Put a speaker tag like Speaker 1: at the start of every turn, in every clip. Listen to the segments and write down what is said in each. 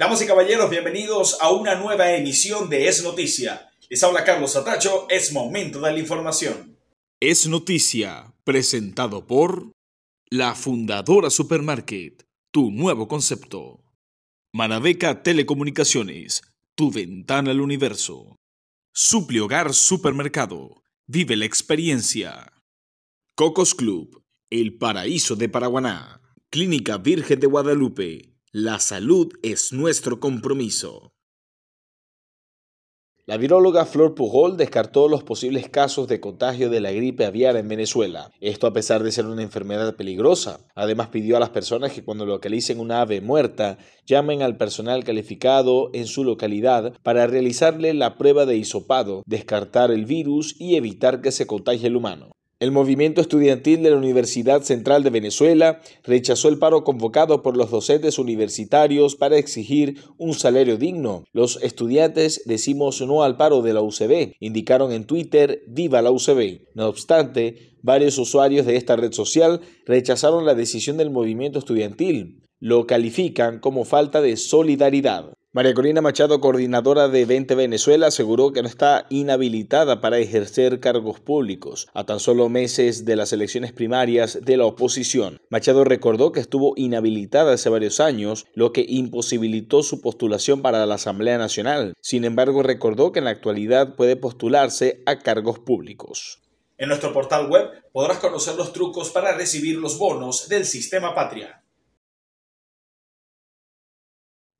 Speaker 1: Damas y caballeros, bienvenidos a una nueva emisión de Es Noticia. Les habla Carlos Atacho, es momento de la información. Es Noticia, presentado por la Fundadora Supermarket, tu nuevo concepto. Manabeca Telecomunicaciones, tu ventana al universo. Suple Hogar Supermercado, vive la experiencia. Cocos Club, el paraíso de Paraguaná. Clínica Virgen de Guadalupe la salud es nuestro compromiso. La viróloga Flor Pujol descartó los posibles casos de contagio de la gripe aviar en Venezuela, esto a pesar de ser una enfermedad peligrosa. Además pidió a las personas que cuando localicen una ave muerta llamen al personal calificado en su localidad para realizarle la prueba de hisopado, descartar el virus y evitar que se contagie el humano. El movimiento estudiantil de la Universidad Central de Venezuela rechazó el paro convocado por los docentes universitarios para exigir un salario digno. Los estudiantes decimos no al paro de la UCB, indicaron en Twitter Viva la UCB. No obstante, varios usuarios de esta red social rechazaron la decisión del movimiento estudiantil. Lo califican como falta de solidaridad. María Corina Machado, coordinadora de 20 Venezuela, aseguró que no está inhabilitada para ejercer cargos públicos a tan solo meses de las elecciones primarias de la oposición. Machado recordó que estuvo inhabilitada hace varios años, lo que imposibilitó su postulación para la Asamblea Nacional. Sin embargo, recordó que en la actualidad puede postularse a cargos públicos. En nuestro portal web podrás conocer los trucos para recibir los bonos del Sistema Patria.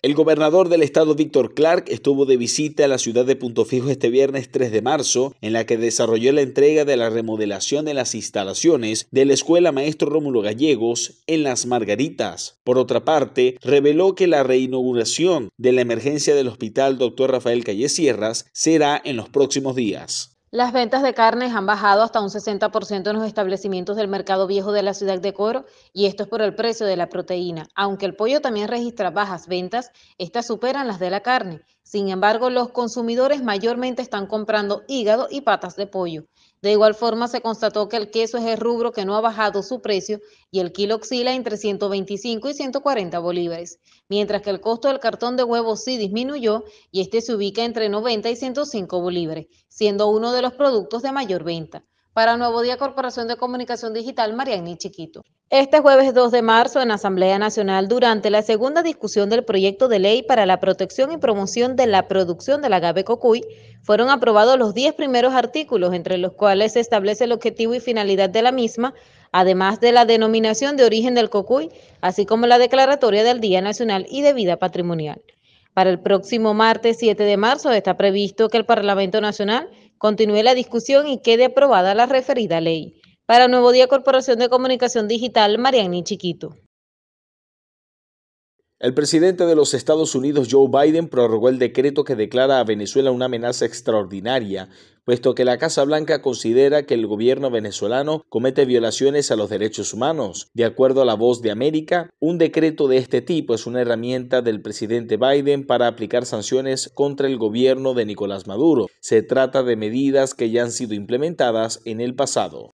Speaker 1: El gobernador del estado Víctor Clark estuvo de visita a la ciudad de Punto Fijo este viernes 3 de marzo, en la que desarrolló la entrega de la remodelación de las instalaciones de la Escuela Maestro Rómulo Gallegos en Las Margaritas. Por otra parte, reveló que la reinauguración de la emergencia del hospital Dr. Rafael Calle Sierras será en los próximos días.
Speaker 2: Las ventas de carnes han bajado hasta un 60% en los establecimientos del mercado viejo de la ciudad de Coro y esto es por el precio de la proteína. Aunque el pollo también registra bajas ventas, estas superan las de la carne. Sin embargo, los consumidores mayormente están comprando hígado y patas de pollo. De igual forma, se constató que el queso es el rubro que no ha bajado su precio y el kilo oscila entre 125 y 140 bolívares, mientras que el costo del cartón de huevos sí disminuyó y este se ubica entre 90 y 105 bolívares, siendo uno de los productos de mayor venta. Para Nuevo Día Corporación de Comunicación Digital, Mariani Chiquito. Este jueves 2 de marzo, en Asamblea Nacional, durante la segunda discusión del proyecto de ley para la protección y promoción de la producción del agave cocuy, fueron aprobados los 10 primeros artículos, entre los cuales se establece el objetivo y finalidad de la misma, además de la denominación de origen del cocuy, así como la declaratoria del Día Nacional y de Vida Patrimonial. Para el próximo martes 7 de marzo está previsto que el Parlamento Nacional Continúe la discusión y quede aprobada la referida ley. Para Nuevo Día Corporación de Comunicación Digital, Mariani Chiquito.
Speaker 1: El presidente de los Estados Unidos, Joe Biden, prorrogó el decreto que declara a Venezuela una amenaza extraordinaria, puesto que la Casa Blanca considera que el gobierno venezolano comete violaciones a los derechos humanos. De acuerdo a la voz de América, un decreto de este tipo es una herramienta del presidente Biden para aplicar sanciones contra el gobierno de Nicolás Maduro. Se trata de medidas que ya han sido implementadas en el pasado.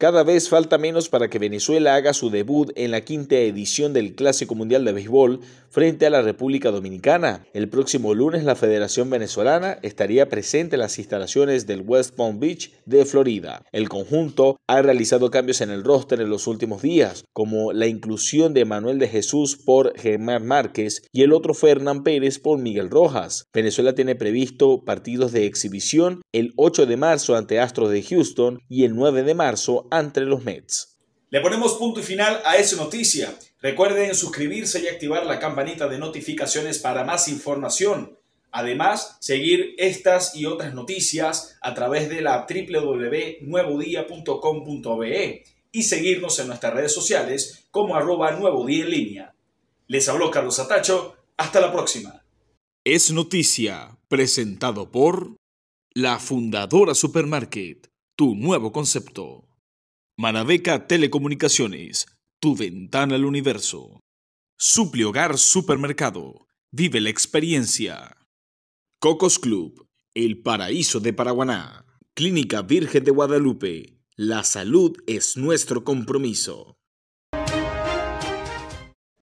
Speaker 1: Cada vez falta menos para que Venezuela haga su debut en la quinta edición del Clásico Mundial de Béisbol frente a la República Dominicana. El próximo lunes la Federación Venezolana estaría presente en las instalaciones del West Palm Beach de Florida. El conjunto ha realizado cambios en el roster en los últimos días, como la inclusión de Manuel de Jesús por Germán Márquez y el otro Fernán Pérez por Miguel Rojas. Venezuela tiene previsto partidos de exhibición el 8 de marzo ante Astros de Houston y el 9 de marzo entre los Mets. Le ponemos punto y final a esa noticia. Recuerden suscribirse y activar la campanita de notificaciones para más información. Además, seguir estas y otras noticias a través de la www.nuevodía.com.be y seguirnos en nuestras redes sociales como arroba Nuevo Día en línea. Les habló Carlos Atacho, hasta la próxima. Es noticia, presentado por la Fundadora Supermarket, tu nuevo concepto. Manabeca Telecomunicaciones, tu ventana al universo. Suple Hogar Supermercado, vive la experiencia. Cocos Club, el paraíso de Paraguaná. Clínica Virgen de Guadalupe, la salud es nuestro compromiso.